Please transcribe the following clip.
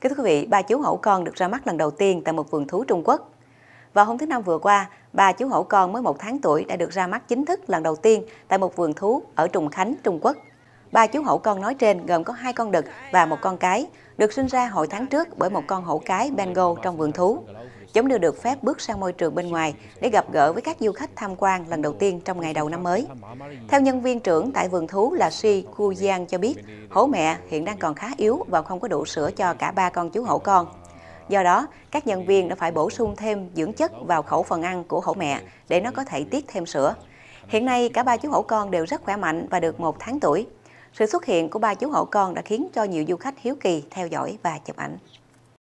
Kính thưa quý vị, ba chú hổ con được ra mắt lần đầu tiên tại một vườn thú Trung Quốc. Vào hôm thứ Năm vừa qua, ba chú hổ con mới một tháng tuổi đã được ra mắt chính thức lần đầu tiên tại một vườn thú ở Trùng Khánh, Trung Quốc. Ba chú hổ con nói trên gồm có hai con đực và một con cái, được sinh ra hồi tháng trước bởi một con hổ cái Bengal trong vườn thú chúng như được phép bước sang môi trường bên ngoài để gặp gỡ với các du khách tham quan lần đầu tiên trong ngày đầu năm mới. Theo nhân viên trưởng tại vườn thú là Si Ku Giang cho biết, hổ mẹ hiện đang còn khá yếu và không có đủ sữa cho cả ba con chú hổ con. Do đó, các nhân viên đã phải bổ sung thêm dưỡng chất vào khẩu phần ăn của hổ mẹ để nó có thể tiết thêm sữa. Hiện nay, cả ba chú hổ con đều rất khỏe mạnh và được một tháng tuổi. Sự xuất hiện của ba chú hổ con đã khiến cho nhiều du khách hiếu kỳ theo dõi và chụp ảnh.